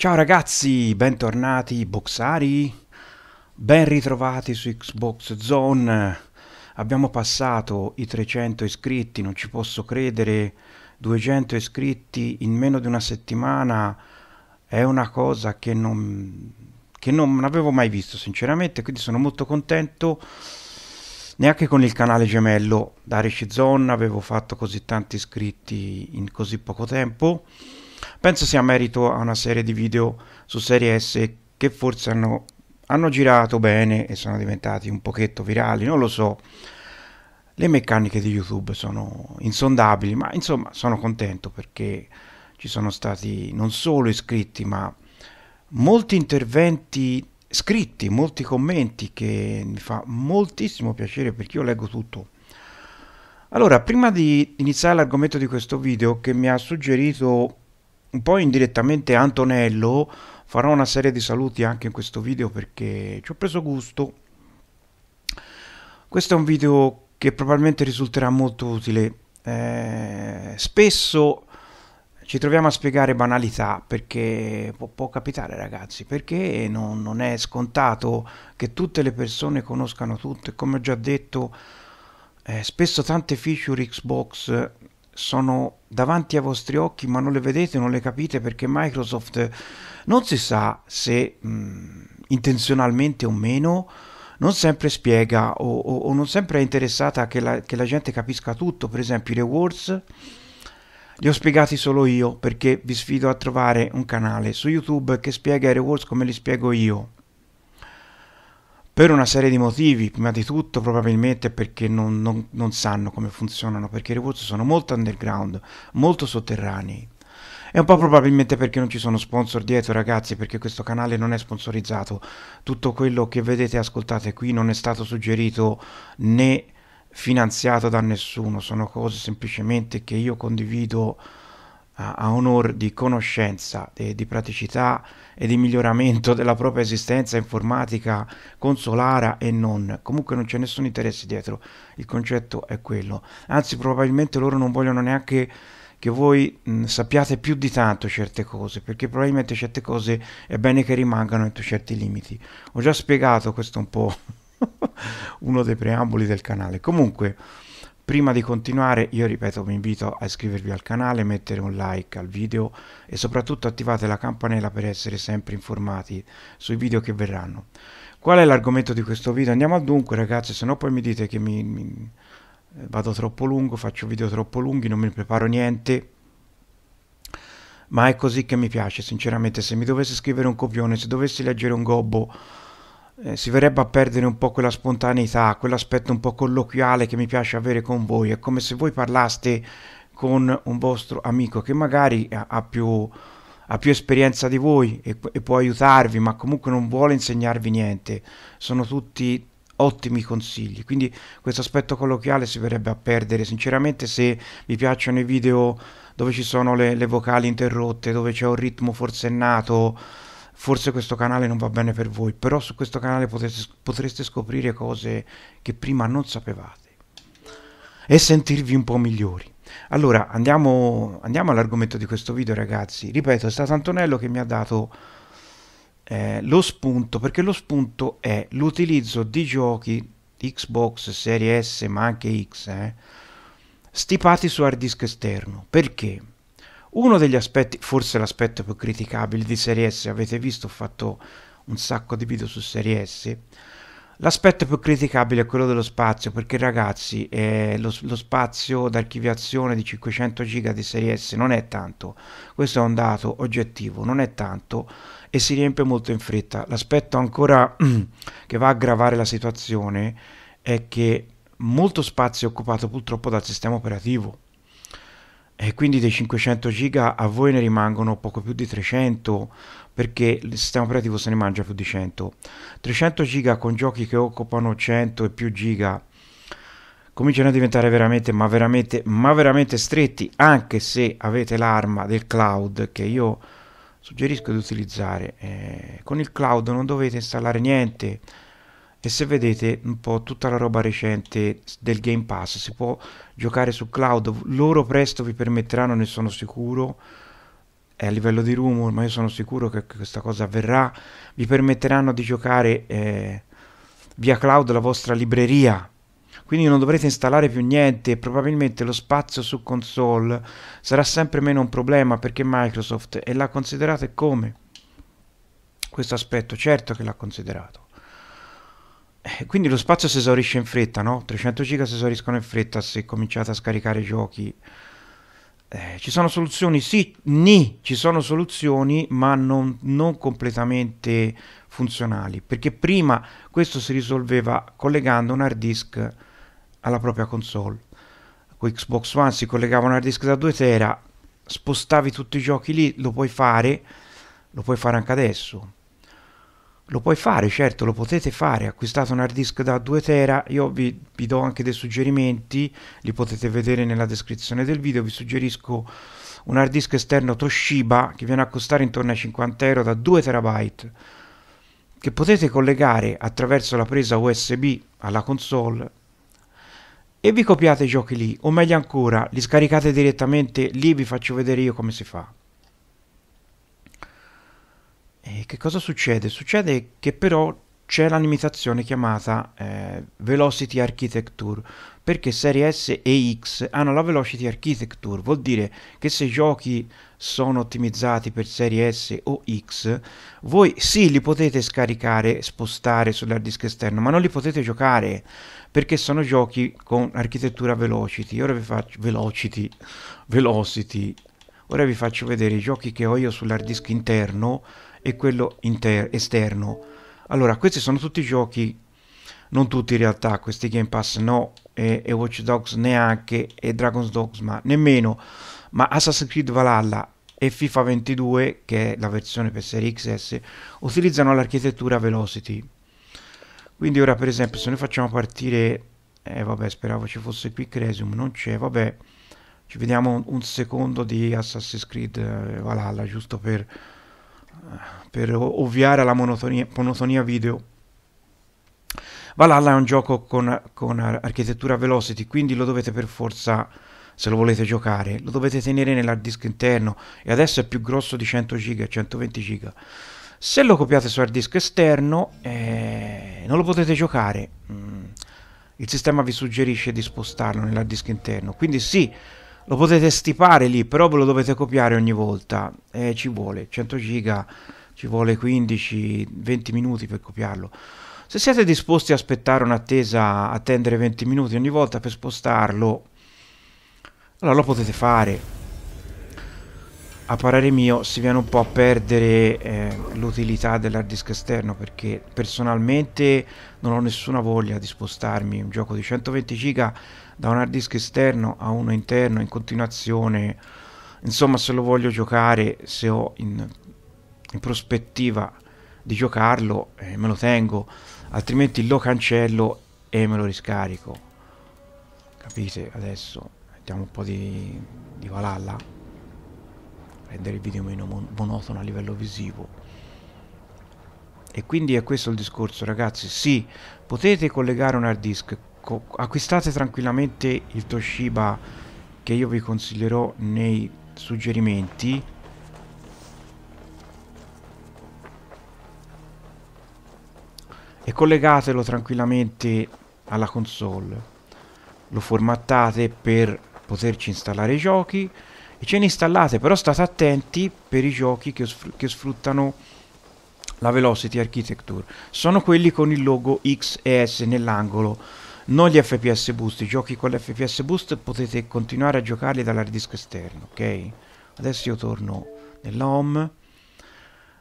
Ciao ragazzi, bentornati boxari, ben ritrovati su Xbox Zone. Abbiamo passato i 300 iscritti, non ci posso credere, 200 iscritti in meno di una settimana è una cosa che non, che non avevo mai visto sinceramente, quindi sono molto contento. Neanche con il canale gemello da Zone avevo fatto così tanti iscritti in così poco tempo penso sia merito a una serie di video su serie S che forse hanno, hanno girato bene e sono diventati un pochetto virali, non lo so. Le meccaniche di YouTube sono insondabili, ma insomma sono contento perché ci sono stati non solo iscritti, ma molti interventi scritti, molti commenti che mi fa moltissimo piacere perché io leggo tutto. Allora, prima di iniziare l'argomento di questo video che mi ha suggerito poi indirettamente Antonello farò una serie di saluti anche in questo video perché ci ho preso gusto questo è un video che probabilmente risulterà molto utile eh, spesso ci troviamo a spiegare banalità perché può, può capitare ragazzi perché non, non, è scontato che tutte le persone conoscano tutto e come ho già detto eh, spesso tante feature Xbox sono davanti ai vostri occhi ma non le vedete, non le capite perché Microsoft non si sa se mh, mm, intenzionalmente o meno non sempre spiega o, o, o non sempre è interessata che la, che la, gente capisca tutto, per esempio i rewards li ho spiegati solo io perché vi sfido a trovare un canale su YouTube che spiega i rewards come li spiego io per una serie di motivi, prima di tutto probabilmente perché non, non, non sanno come funzionano, perché i Rewoods sono molto underground, molto sotterranei. E un po' probabilmente perché non ci sono sponsor dietro, ragazzi, perché questo canale non è sponsorizzato. Tutto quello che vedete e ascoltate qui non è stato suggerito né finanziato da nessuno, sono cose semplicemente che io condivido a, onor di conoscenza, di, di praticità e di miglioramento della propria esistenza informatica consolare e non. Comunque non c'è nessun interesse dietro, il concetto è quello. Anzi, probabilmente loro non vogliono neanche che voi mh, sappiate più di tanto certe cose, perché probabilmente certe cose è bene che rimangano entro certi limiti. Ho già spiegato questo un po' uno dei preamboli del canale. Comunque Prima di continuare io ripeto vi invito a iscrivervi al canale, mettere un like al video e soprattutto attivate la campanella per essere sempre informati sui video che verranno. Qual è l'argomento di questo video? Andiamo al dunque ragazzi, se no poi mi dite che mi, mi eh, vado troppo lungo, faccio video troppo lunghi, non mi preparo niente ma è così che mi piace sinceramente se mi dovessi scrivere un copione se dovessi leggere un gobbo eh, si verrebbe a perdere un po' quella spontaneità, quell'aspetto un po' colloquiale che mi piace avere con voi. È come se voi parlaste con un vostro amico che magari ha, più ha più esperienza di voi e, e, può aiutarvi, ma comunque non vuole insegnarvi niente. Sono tutti ottimi consigli. Quindi questo aspetto colloquiale si verrebbe a perdere. Sinceramente, se vi piacciono i video dove ci sono le, le vocali interrotte, dove c'è un ritmo forsennato forse questo canale non va bene per voi, però su questo canale potreste, potreste scoprire cose che prima non sapevate e sentirvi un po' migliori. Allora, andiamo, andiamo all'argomento di questo video ragazzi. Ripeto, è stato Antonello che mi ha dato eh, lo spunto, perché lo spunto è l'utilizzo di giochi Xbox Series S, ma anche X, eh, stipati su hard disk esterno. Perché? Uno degli aspetti, forse l'aspetto più criticabile di Serie S, avete visto, ho fatto un sacco di video su Serie S, l'aspetto più criticabile è quello dello spazio, perché ragazzi eh, lo, lo, spazio d'archiviazione di 500 giga di Serie S non è tanto, questo è un dato oggettivo, non è tanto e si riempie molto in fretta. L'aspetto ancora che va a aggravare la situazione è che molto spazio è occupato purtroppo dal sistema operativo e quindi dei 500 giga a voi ne rimangono poco più di 300 perché il sistema operativo se ne mangia più di 100. 300 giga con giochi che occupano 100 e più giga cominciano a diventare veramente, ma veramente, ma veramente stretti, anche se avete l'arma del cloud che io suggerisco di utilizzare. Eh, con il cloud non dovete installare niente e se vedete un po' tutta la roba recente del Game Pass si può giocare su cloud loro presto vi permetteranno ne sono sicuro è a livello di rumor ma io sono sicuro che questa cosa avverrà vi permetteranno di giocare eh, via cloud la vostra libreria quindi non dovrete installare più niente e probabilmente lo spazio su console sarà sempre meno un problema perché Microsoft e l'ha considerato come questo aspetto certo che l'ha considerato eh, quindi lo spazio si esaurisce in fretta, no? 300 giga si esauriscono in fretta se cominciate a scaricare giochi. Eh, ci sono soluzioni, sì, ni, ci sono soluzioni, ma non, non, completamente funzionali, perché prima questo si risolveva collegando un hard disk alla propria console. Con Xbox One si collegava un hard disk da 2 tera, spostavi tutti i giochi lì, lo puoi fare, lo puoi fare anche adesso, lo puoi fare, certo, lo potete fare, acquistate un hard disk da 2 tera, io vi, vi do anche dei suggerimenti, li potete vedere nella descrizione del video, vi suggerisco un hard disk esterno Toshiba che viene a costare intorno ai 50 euro da 2 terabyte che potete collegare attraverso la presa USB alla console e vi copiate i giochi lì, o meglio ancora, li scaricate direttamente, lì vi faccio vedere io come si fa. E che cosa succede? Succede che però c'è la limitazione chiamata eh, Velocity Architecture, perché serie S e X hanno la Velocity Architecture, vuol dire che se i giochi sono ottimizzati per serie S o X, voi sì li potete scaricare, spostare sull'hard disk esterno, ma non li potete giocare, perché sono giochi con architettura Velocity. Ora vi faccio... Velocity... Velocity... Ora vi faccio vedere i giochi che ho io sull'hard disk interno, e quello inter- esterno. Allora, questi sono tutti giochi, non tutti in realtà, questi Game Pass no, e, e Watch Dogs neanche, e Dragon's Dogma nemmeno, ma Assassin's Creed Valhalla e FIFA 22, che è la versione per serie XS, utilizzano l'architettura Velocity. Quindi ora per esempio se noi facciamo partire, eh vabbè speravo ci fosse qui Cresium, non c'è, vabbè, ci vediamo un, un secondo di Assassin's Creed eh, Valhalla, giusto per per ovviare alla monotonia, monotonia video. Valhalla è un gioco con, con architettura velocity, quindi lo dovete per forza, se lo volete giocare, lo dovete tenere nell'hard disk interno e adesso è più grosso di 100 GB, 120 giga. Se lo copiate su hard disk esterno eh, non lo potete giocare, mm. il sistema vi suggerisce di spostarlo nell'hard disk interno, quindi sì, lo potete stipare lì, però ve lo dovete copiare ogni volta, eh, ci vuole 100 giga, ci vuole 15-20 minuti per copiarlo. Se siete disposti a aspettare un'attesa, attendere 20 minuti ogni volta per spostarlo, allora lo potete fare. A parere mio si viene un po' a perdere eh, l'utilità dell'hard disk esterno perché personalmente non ho nessuna voglia di spostarmi un gioco di 120 giga da un hard disk esterno a uno interno in continuazione insomma se lo voglio giocare se ho in, in prospettiva di giocarlo eh, me lo tengo altrimenti lo cancello e me lo riscarico capite adesso mettiamo un po' di, di valalla rendere il video meno mon monotono a livello visivo e quindi è questo il discorso ragazzi sì potete collegare un hard disk acquistate tranquillamente il Toshiba che io vi consiglierò nei suggerimenti e collegatelo tranquillamente alla console lo formattate per poterci installare i giochi e ce ne installate però state attenti per i giochi che, che sfruttano la Velocity Architecture sono quelli con il logo X e S nell'angolo non gli FPS boost, i giochi con l'FPS boost potete continuare a giocarli dall'hard disk esterno, ok? Adesso io torno nella home.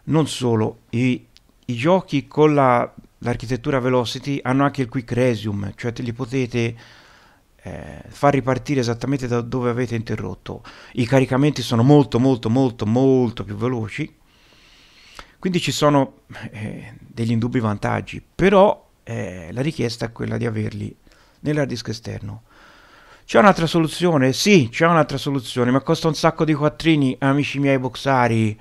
Non solo, i, i giochi con la, l'architettura Velocity hanno anche il Quick Resume, cioè te li potete eh, far ripartire esattamente da dove avete interrotto. I caricamenti sono molto molto molto molto più veloci. Quindi ci sono eh, degli indubbi vantaggi, però eh, la richiesta è quella di averli nell'hard disk esterno. C'è un'altra soluzione? Sì, c'è un'altra soluzione, ma costa un sacco di quattrini, amici miei boxari.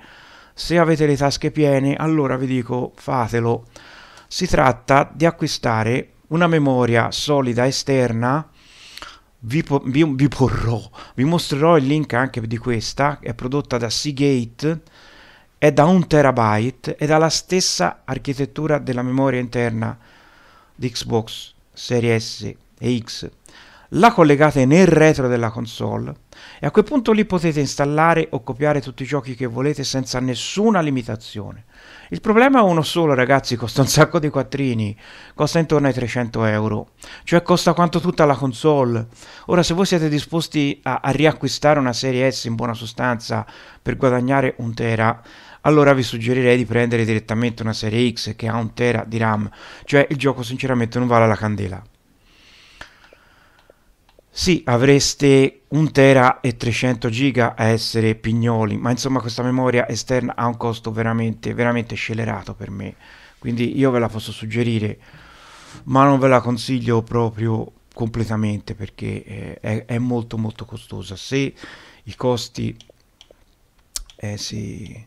Se avete le tasche piene, allora vi dico fatelo. Si tratta di acquistare una memoria solida esterna. Vi, po- vi, vi, porrò, vi mostrerò il link anche di questa, è prodotta da Seagate, è da un terabyte ed ha la stessa architettura della memoria interna di Xbox Series S e X la collegate nel retro della console e a quel punto lì potete installare o copiare tutti i giochi che volete senza nessuna limitazione. Il problema è uno solo ragazzi, costa un sacco di quattrini, costa intorno ai 300 euro, cioè costa quanto tutta la console. Ora se voi siete disposti a, a riacquistare una serie S in buona sostanza per guadagnare un tera, allora vi suggerirei di prendere direttamente una serie X che ha un tera di RAM, cioè il gioco sinceramente non vale la candela. Sì, avreste un tera e 300 giga a essere pignoli, ma insomma questa memoria esterna ha un costo veramente, veramente scellerato per me. Quindi io ve la posso suggerire, ma non ve la consiglio proprio completamente perché eh, è, è, molto molto costosa. Se i costi... Eh sì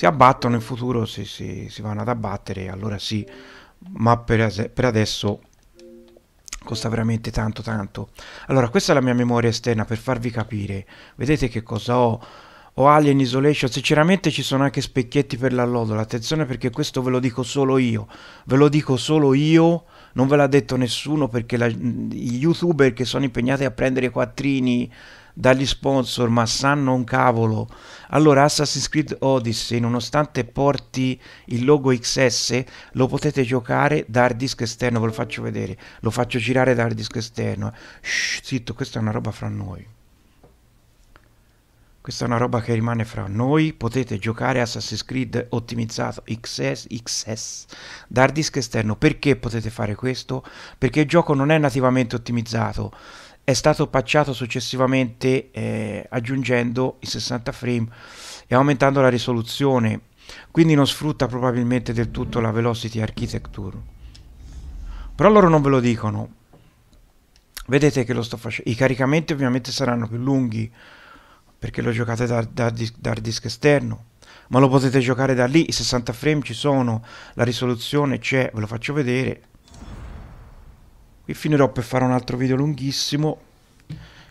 si abbattono in futuro se si, si, vanno ad abbattere allora sì ma per, per adesso costa veramente tanto tanto allora questa è la mia memoria esterna per farvi capire vedete che cosa ho ho Alien Isolation, sinceramente ci sono anche specchietti per l'allodola, attenzione perché questo ve lo dico solo io, ve lo dico solo io, non ve l'ha detto nessuno perché la, i youtuber che sono impegnati a prendere quattrini dagli sponsor, ma sanno un cavolo. Allora Assassin's Creed Odyssey, nonostante porti il logo XS, lo potete giocare da hard disk esterno, ve lo faccio vedere, lo faccio girare da hard disk esterno. Shh, zitto, questa è una roba fra noi. Questa è una roba che rimane fra noi, potete giocare Assassin's Creed ottimizzato XS, XS da hard disk esterno. Perché potete fare questo? Perché il gioco non è nativamente ottimizzato è stato patchato successivamente eh, aggiungendo i 60 frame e aumentando la risoluzione quindi non sfrutta probabilmente del tutto la velocity architecture però loro non ve lo dicono vedete che lo sto facendo i caricamenti ovviamente saranno più lunghi perché lo giocate da, da, da disco esterno ma lo potete giocare da lì i 60 frame ci sono la risoluzione c'è ve lo faccio vedere e finirò per fare un altro video lunghissimo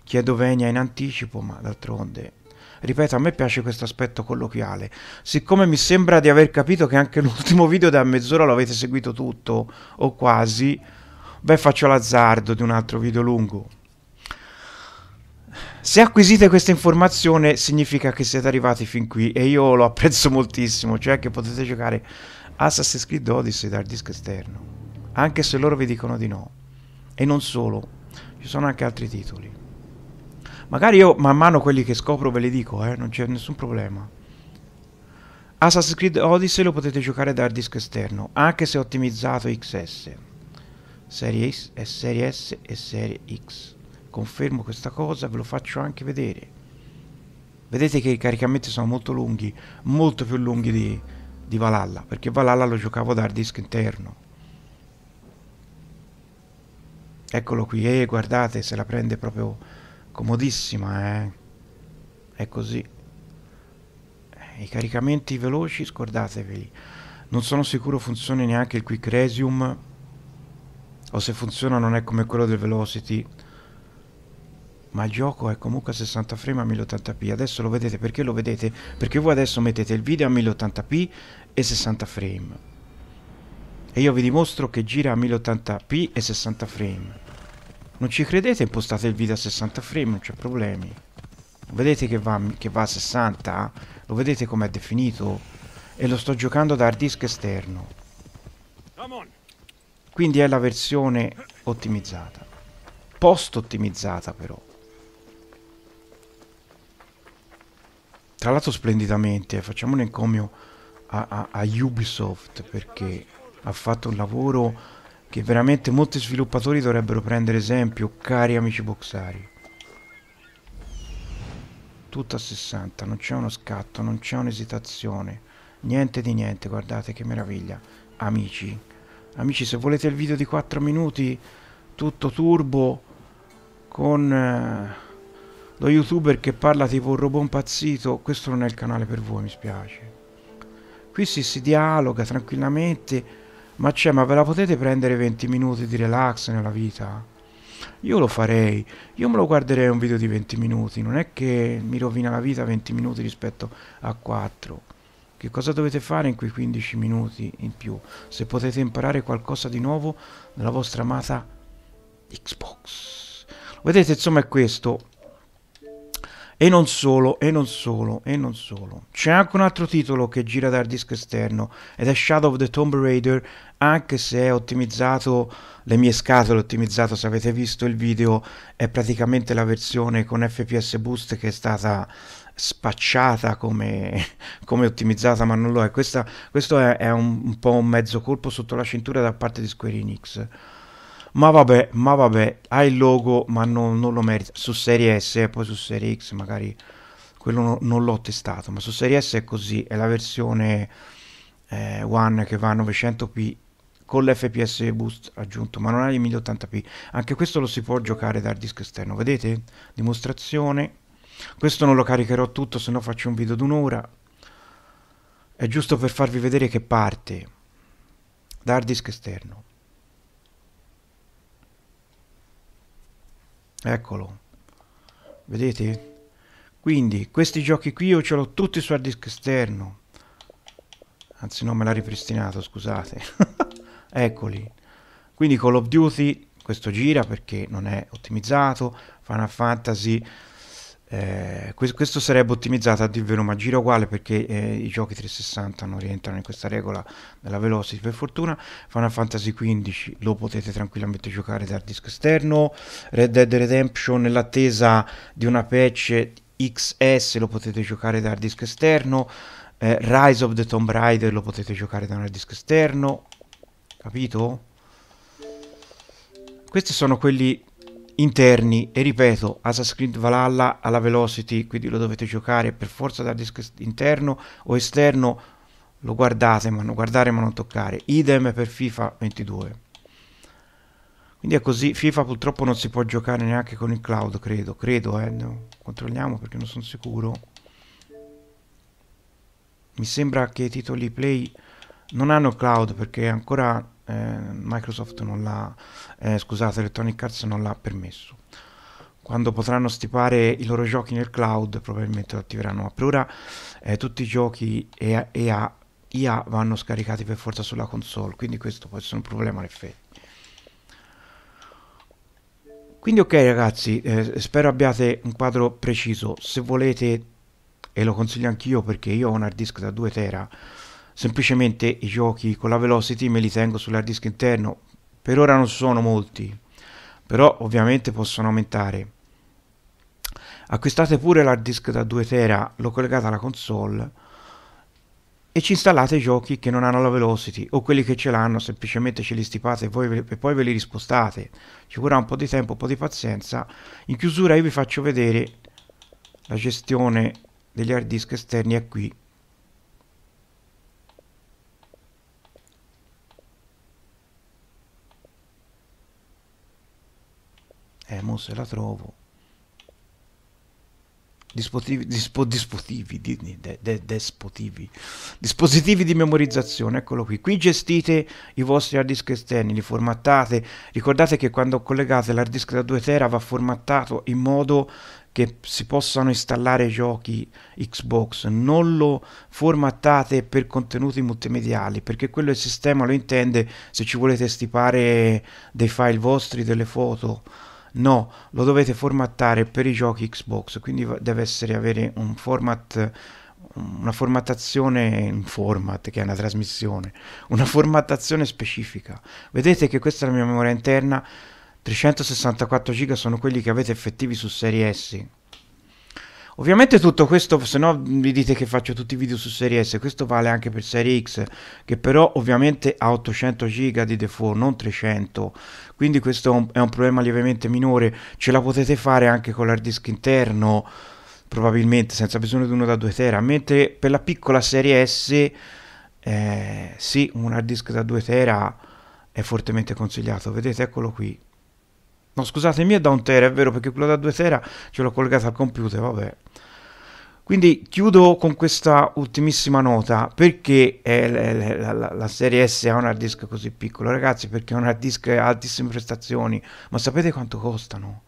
chiedo venia in anticipo ma d'altronde ripeto a me piace questo aspetto colloquiale siccome mi sembra di aver capito che anche l'ultimo video da mezz'ora lo avete seguito tutto o quasi beh faccio l'azzardo di un altro video lungo se acquisite questa informazione significa che siete arrivati fin qui e io lo apprezzo moltissimo, cioè che potete giocare Assassin's Creed Odyssey dal disco esterno, anche se loro vi dicono di no e non solo, ci sono anche altri titoli. Magari io man mano quelli che scopro ve li dico, eh, non c'è nessun problema. Assassin's Creed Odyssey lo potete giocare da hard disk esterno, anche se ottimizzato XS. Serie X e Serie S e Serie X. Confermo questa cosa, ve lo faccio anche vedere. Vedete che i caricamenti sono molto lunghi, molto più lunghi di, di Valhalla, perché Valhalla lo giocavo da hard disk interno. Eccolo qui, e eh, guardate, se la prende proprio comodissima, eh. È così. Eh, I caricamenti veloci, scordateveli. Non sono sicuro funzioni neanche il Quick Resume. O se funziona non è come quello del Velocity. Ma il gioco è comunque a 60 frame a 1080p. Adesso lo vedete, perché lo vedete? Perché voi adesso mettete il video a 1080p e 60 frame e io vi dimostro che gira a 1080p e 60 frame. Non ci credete? Impostate il video a 60 frame, non c'è problemi. Vedete che va, che va a 60? Lo vedete com'è definito? E lo sto giocando da hard disk esterno. Quindi è la versione ottimizzata. Post ottimizzata però. Tra l'altro splendidamente, eh. facciamo un encomio a, a, a Ubisoft perché ha fatto un lavoro che veramente molti sviluppatori dovrebbero prendere esempio, cari amici boxari. Tutto a 60, non c'è uno scatto, non c'è un'esitazione, niente di niente, guardate che meraviglia, amici. Amici, se volete il video di 4 minuti, tutto turbo, con eh, lo youtuber che parla tipo un robot impazzito, questo non è il canale per voi, mi spiace. Qui si, si dialoga tranquillamente, ma c'è, cioè, ma ve la potete prendere 20 minuti di relax nella vita? Io lo farei, io me lo guarderei un video di 20 minuti, non è che mi rovina la vita 20 minuti rispetto a 4. Che cosa dovete fare in quei 15 minuti in più? Se potete imparare qualcosa di nuovo nella vostra amata Xbox. Vedete, insomma è questo. E non solo, e non solo, e non solo. C'è anche un altro titolo che gira dal disco esterno ed è Shadow of the Tomb Raider, anche se è ottimizzato, le mie scatole ottimizzato, se avete visto il video, è praticamente la versione con FPS Boost che è stata spacciata come, come ottimizzata, ma non lo è. Questa, questo è, è un, un po' un mezzo colpo sotto la cintura da parte di Square Enix. Ma vabbè, ma vabbè, ha il logo, ma non, non lo merita. Su serie S e poi su serie X magari quello no, non l'ho testato, ma su serie S è così, è la versione eh, One che va a 900p con l'FPS boost aggiunto, ma non ha i 1080p. Anche questo lo si può giocare dal disco esterno, vedete? Dimostrazione. Questo non lo caricherò tutto, se no faccio un video d'un'ora. È giusto per farvi vedere che parte dal disco esterno. eccolo vedete quindi questi giochi qui io ce l'ho tutti su hard disk esterno anzi non me l'ha ripristinato scusate eccoli quindi Call of Duty questo gira perché non è ottimizzato Final Fantasy eh, questo sarebbe ottimizzato a dir vero ma giro uguale perché eh, i giochi 360 non rientrano in questa regola della velocity per fortuna Final Fantasy XV lo potete tranquillamente giocare dal disco esterno Red Dead Redemption nell'attesa di una patch XS lo potete giocare dal disco esterno eh, Rise of the Tomb Raider lo potete giocare da un disco esterno capito? questi sono quelli interni e ripeto Assassin's Creed Valhalla alla velocity quindi lo dovete giocare per forza da disco interno o esterno lo guardate ma non guardare ma non toccare idem per FIFA 22 quindi è così FIFA purtroppo non si può giocare neanche con il cloud credo credo eh no. controlliamo perché non sono sicuro mi sembra che i titoli play non hanno cloud perché ancora eh, Microsoft non l'ha, eh, scusate, Electronic Arts non l'ha permesso. Quando potranno stipare i loro giochi nel cloud, probabilmente lo attiveranno. Ma per ora eh, tutti i giochi EA, EA, IA vanno scaricati per forza sulla console, quindi questo può essere un problema in effetti. Quindi ok ragazzi, eh, spero abbiate un quadro preciso. Se volete, e lo consiglio anch'io perché io ho un hard disk da 2 tera, semplicemente i giochi con la velocity me li tengo sull'hard disk interno per ora non sono molti però ovviamente possono aumentare acquistate pure l'hard disk da 2 tera l'ho collegata alla console e ci installate i giochi che non hanno la velocity o quelli che ce l'hanno semplicemente ce li stipate e, ve, e poi ve li rispostate ci vorrà un po' di tempo, un po' di pazienza in chiusura io vi faccio vedere la gestione degli hard disk esterni è qui eh mo se la trovo dispositivi, dispo, dispositivi, di, de, de, despotivi. dispositivi di memorizzazione, eccolo qui. Qui gestite i vostri hard disk esterni, li formattate. Ricordate che quando collegate l'hard disk da 2 tera va formattato in modo che si possano installare giochi Xbox. Non lo formattate per contenuti multimediali, perché quello il sistema lo intende se ci volete stipare dei file vostri, delle foto no lo dovete formattare per i giochi Xbox quindi deve essere, avere un format una formattazione in format che è una trasmissione una formattazione specifica vedete che questa è la mia memoria interna 364 GB sono quelli che avete effettivi su serie S Ovviamente tutto questo, se no vi dite che faccio tutti i video su serie S, questo vale anche per serie X, che però ovviamente ha 800 giga di default, non 300, quindi questo è un, è un problema lievemente minore, ce la potete fare anche con l'hard disk interno, probabilmente, senza bisogno di uno da 2 tera, mentre per la piccola serie S, eh, sì, un hard disk da 2 tera è fortemente consigliato, vedete, eccolo qui No, scusate, è da un tera, è vero, perché quello da due tera ce l'ho collegato al computer, vabbè. Quindi chiudo con questa ultimissima nota, perché eh, la, la, la, serie S ha un hard disk così piccolo? Ragazzi, perché ha un hard disk a altissime prestazioni, ma sapete quanto costano?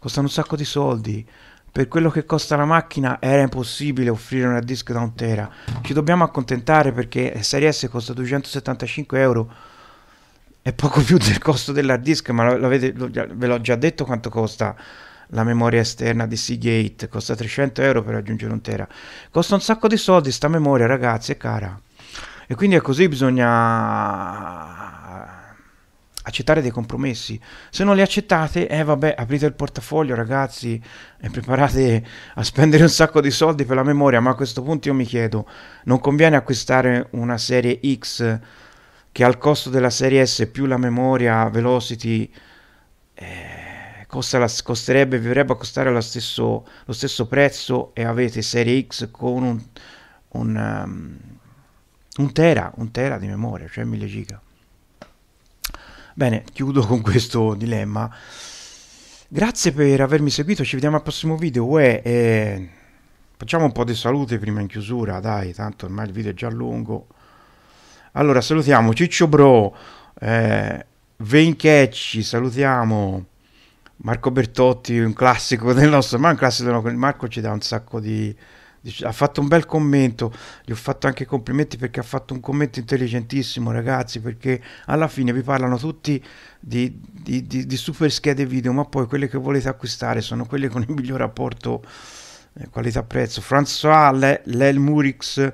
Costano un sacco di soldi. Per quello che costa la macchina era impossibile offrire un hard disk da un tera. Ci dobbiamo accontentare perché la serie S costa 275 euro è poco più del costo dell'hard disk, ma lo, avete, lo, ve l'ho già detto quanto costa la memoria esterna di Seagate, costa 300 euro per aggiungere un tera. Costa un sacco di soldi sta memoria, ragazzi, è cara. E quindi è così, bisogna accettare dei compromessi. Se non li accettate, eh vabbè, aprite il portafoglio, ragazzi, e preparate a spendere un sacco di soldi per la memoria, ma a questo punto io mi chiedo, non conviene acquistare una serie X che al costo della serie S più la memoria velocity eh, costa la, costerebbe, vi dovrebbe costare lo stesso, lo stesso prezzo e avete serie X con un, un, um, un tera, un tera di memoria, cioè 1000 giga. Bene, chiudo con questo dilemma. Grazie per avermi seguito, ci vediamo al prossimo video. Uè, eh, facciamo un po' di salute prima in chiusura, dai, tanto ormai il video è già lungo. Allora, salutiamo Ciccio Bro, eh, Venkecci, salutiamo Marco Bertotti, un classico del nostro, ma un classico del nostro, Marco ci dà un sacco di, ha fatto un bel commento, gli ho fatto anche complimenti perché ha fatto un commento intelligentissimo ragazzi, perché alla fine vi parlano tutti di, di, di, di super schede video, ma poi quelle che volete acquistare sono quelle con il miglior rapporto eh, qualità-prezzo. François Lelmurix... Le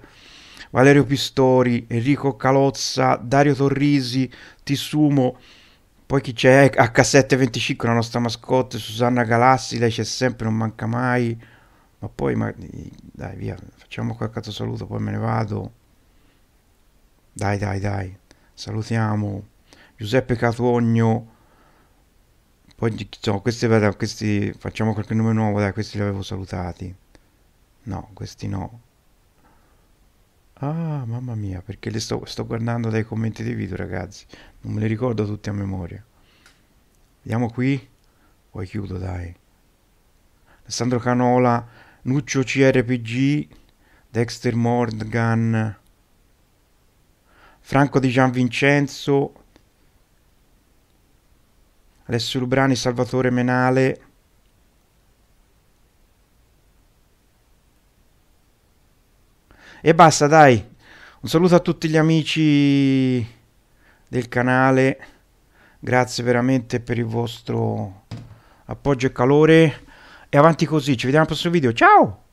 Valerio Pistori, Enrico Calozza, Dario Torrisi, Tissumo, poi chi c'è? H725, eh, la nostra mascotte, Susanna Galassi, lei c'è sempre, non manca mai. Ma poi, ma, dai, via, facciamo qualche altro saluto, poi me ne vado. Dai, dai, dai, salutiamo. Giuseppe Catogno. Poi, insomma, questi, questi, facciamo qualche nome nuovo, dai, questi li avevo salutati. No, questi no. Ah, mamma mia, perché le sto, sto guardando dai commenti dei video, ragazzi. Non me le ricordo tutte a memoria. Vediamo qui. Poi oh, chiudo, dai. Alessandro Canola, Nuccio CRPG, Dexter Morgan, Franco Di Gian Vincenzo, Alessio Lubrani, Salvatore Menale. E basta, dai. Un saluto a tutti gli amici del canale. Grazie veramente per il vostro appoggio e calore. E avanti così. Ci vediamo al prossimo video. Ciao!